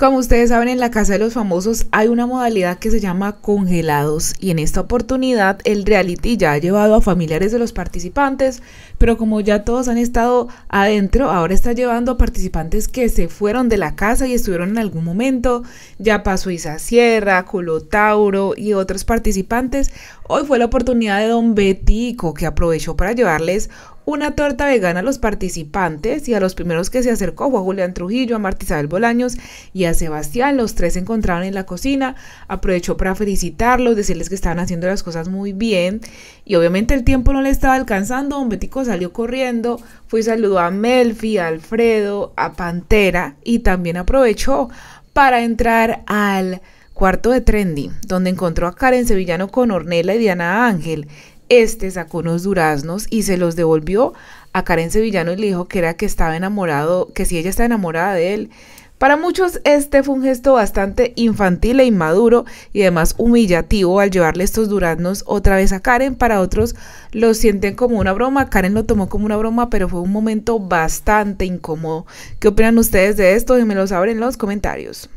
Como ustedes saben, en la Casa de los Famosos hay una modalidad que se llama congelados y en esta oportunidad el reality ya ha llevado a familiares de los participantes, pero como ya todos han estado adentro, ahora está llevando a participantes que se fueron de la casa y estuvieron en algún momento. Ya pasó Isa Sierra, Tauro y otros participantes. Hoy fue la oportunidad de Don Betico que aprovechó para llevarles una torta vegana a los participantes y a los primeros que se acercó fue a Julián Trujillo, a Isabel Bolaños y a Sebastián. Los tres se encontraron en la cocina. Aprovechó para felicitarlos, decirles que estaban haciendo las cosas muy bien. Y obviamente el tiempo no le estaba alcanzando. Don Betico salió corriendo, fue y saludó a Melfi, a Alfredo, a Pantera y también aprovechó para entrar al cuarto de Trendy, donde encontró a Karen Sevillano con Ornella y Diana Ángel. Este sacó unos duraznos y se los devolvió a Karen Sevillano y le dijo que era que estaba enamorado, que si ella está enamorada de él. Para muchos este fue un gesto bastante infantil e inmaduro y además humillativo al llevarle estos duraznos otra vez a Karen. Para otros lo sienten como una broma. Karen lo tomó como una broma, pero fue un momento bastante incómodo. ¿Qué opinan ustedes de esto? Déjenmelo saber en los comentarios.